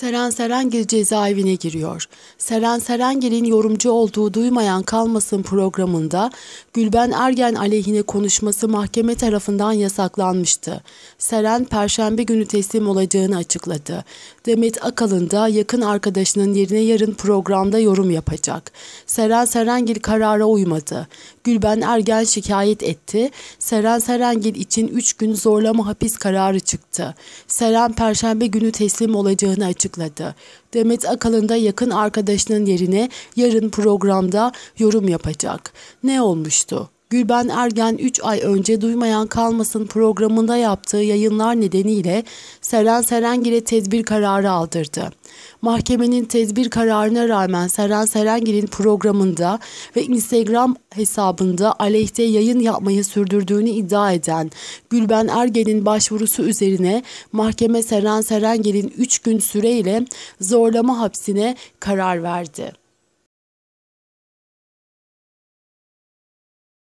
Seren Serengil cezaevine giriyor. Seren Serengil'in yorumcu olduğu Duymayan Kalmasın programında Gülben Ergen aleyhine konuşması mahkeme tarafından yasaklanmıştı. Seren perşembe günü teslim olacağını açıkladı. Demet Akalın da yakın arkadaşının yerine yarın programda yorum yapacak. Seren Serengil karara uymadı. Gülben Ergen şikayet etti. Seren Serengil için 3 gün zorlama hapis kararı çıktı. Seren perşembe günü teslim olacağını açıkladı açıkladı. Demet Akalın da yakın arkadaşının yerine yarın programda yorum yapacak. Ne olmuştu? Gülben Ergen 3 ay önce Duymayan Kalmasın programında yaptığı yayınlar nedeniyle Seren Serengil'e tedbir kararı aldırdı. Mahkemenin tedbir kararına rağmen Seren Serengil'in programında ve Instagram hesabında aleyhte yayın yapmayı sürdürdüğünü iddia eden Gülben Ergen'in başvurusu üzerine mahkeme Seren Serengil'in 3 gün süreyle zorlama hapsine karar verdi.